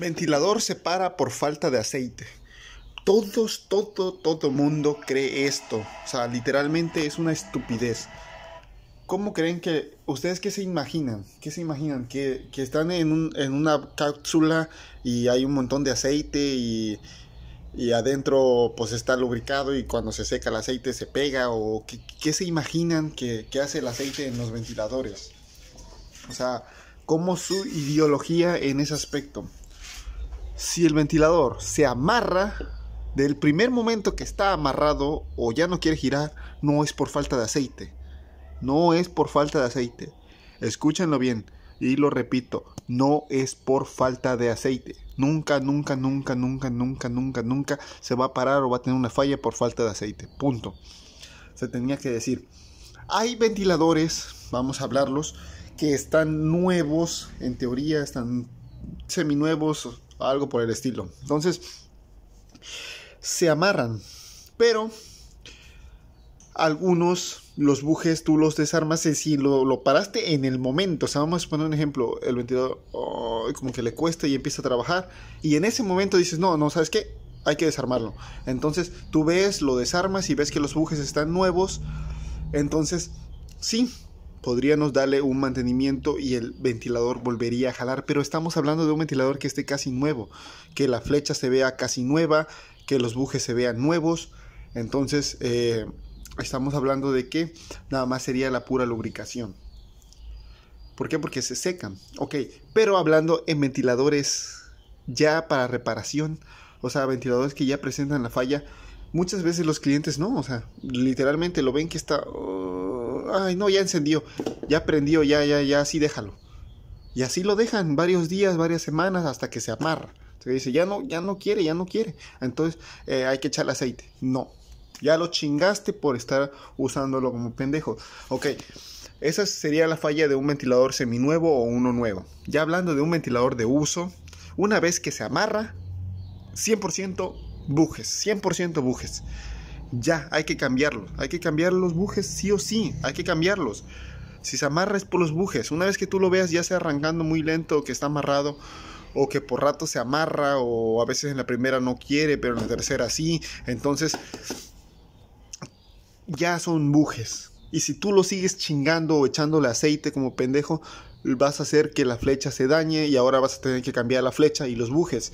Ventilador se para por falta de aceite. Todos, todo, todo mundo cree esto. O sea, literalmente es una estupidez. ¿Cómo creen que... ¿Ustedes qué se imaginan? ¿Qué se imaginan? Que, están en, una cápsula y hay un montón de aceite y, adentro pues está lubricado y cuando se seca el aceite se pega o qué, se imaginan que, que, hace el aceite en los ventiladores. O sea, ¿cómo su ideología en ese aspecto? si el ventilador se amarra, del primer momento que está amarrado o ya no quiere girar, no es por falta de aceite. No es por falta de aceite. Escúchenlo bien y lo repito, no es por falta de aceite. Nunca, nunca, nunca, nunca, nunca, nunca, nunca se va a parar o va a tener una falla por falta de aceite. Punto. Se tenía que decir. Hay ventiladores, vamos a hablarlos, que están nuevos, en teoría están seminuevos, algo por el estilo. Entonces, se amarran, pero algunos, los bujes, tú los desarmas y si lo, paraste en el momento, o sea, vamos a poner un ejemplo, el 22, como que le cuesta y empieza a trabajar y en ese momento dices, no, no, ¿sabes qué? Hay que desarmarlo. Entonces tú ves, lo desarmas y ves que los bujes están nuevos, entonces sí, podríamos darle un mantenimiento y el ventilador volvería a jalar, pero estamos hablando de un ventilador que esté casi nuevo, que la flecha se vea casi nueva, que los bujes se vean nuevos, entonces eh, estamos hablando de que nada más sería la pura lubricación. ¿Por qué? Porque se secan, ok, pero hablando en ventiladores ya para reparación, o sea, ventiladores que ya presentan la falla, muchas veces los clientes no, o sea, literalmente lo ven que está ay, no, ya encendió, ya prendió, ya, ya, ya, así déjalo. Y así lo dejan varios días, varias semanas hasta que se amarra. Se dice, ya no, ya no quiere, ya no quiere. Entonces eh, hay que echarle aceite. No, ya lo chingaste por estar usándolo como pendejo. Ok, esa sería la falla de un ventilador seminuevo o uno nuevo. Ya hablando de un ventilador de uso, una vez que se amarra, 100% bujes, 100% bujes ya, hay que cambiarlo Hay que cambiar los bujes sí o sí, hay que cambiarlos. Si se amarra es por los bujes. Una vez que tú lo veas ya se arrancando muy lento que está amarrado o que por rato se amarra o a veces en la primera no quiere, pero en la tercera sí, entonces ya son bujes. Y si tú lo sigues chingando o echándole aceite como pendejo, vas a hacer que la flecha se dañe y ahora vas a tener que cambiar la flecha y los bujes.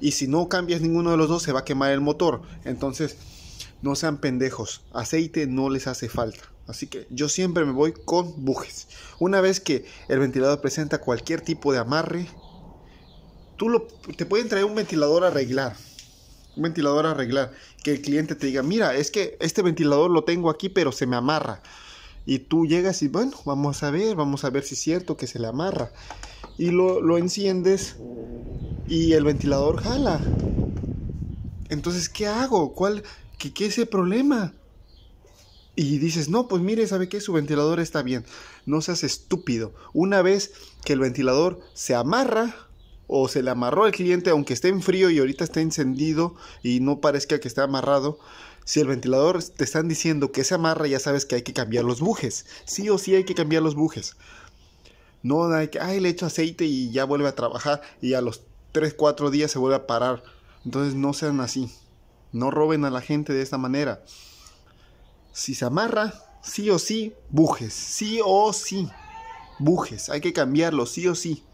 Y si no cambias ninguno de los dos, se va a quemar el motor. Entonces, no sean pendejos, aceite no les hace falta. Así que yo siempre me voy con bujes. Una vez que el ventilador presenta cualquier tipo de amarre, tú lo, te pueden traer un ventilador a arreglar. Un ventilador a arreglar. Que el cliente te diga, mira, es que este ventilador lo tengo aquí, pero se me amarra. Y tú llegas y, bueno, vamos a ver, vamos a ver si es cierto que se le amarra. Y lo, lo enciendes y el ventilador jala. Entonces, ¿qué hago? ¿Cuál, ¿qué, ese es el problema? Y dices, no, pues mire, ¿sabe que Su ventilador está bien. No seas estúpido. Una vez que el ventilador se amarra o se le amarró al cliente, aunque esté en frío y ahorita está encendido y no parezca que está amarrado, si el ventilador te están diciendo que se amarra, ya sabes que hay que cambiar los bujes. Sí o sí hay que cambiar los bujes. No hay que, ay, le echo aceite y ya vuelve a trabajar y a los 3, 4 días se vuelve a parar. Entonces no sean así. No roben a la gente de esta manera. Si se amarra, sí o sí, bujes. Sí o sí, bujes. Hay que cambiarlo, sí o sí.